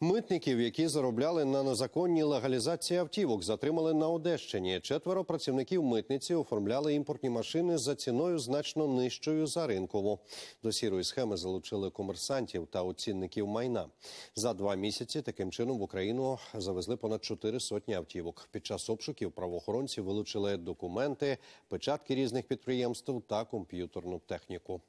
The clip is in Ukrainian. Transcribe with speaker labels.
Speaker 1: Митників, які заробляли на незаконній легалізації автівок, затримали на Одещині. Четверо працівників митниці оформляли імпортні машини за ціною значно нижчою за ринкову. До сірої схеми залучили комерсантів та оцінників майна. За два місяці таким чином в Україну завезли понад чотири сотні автівок. Під час обшуків правоохоронці вилучили документи, печатки різних підприємств та комп'ютерну техніку.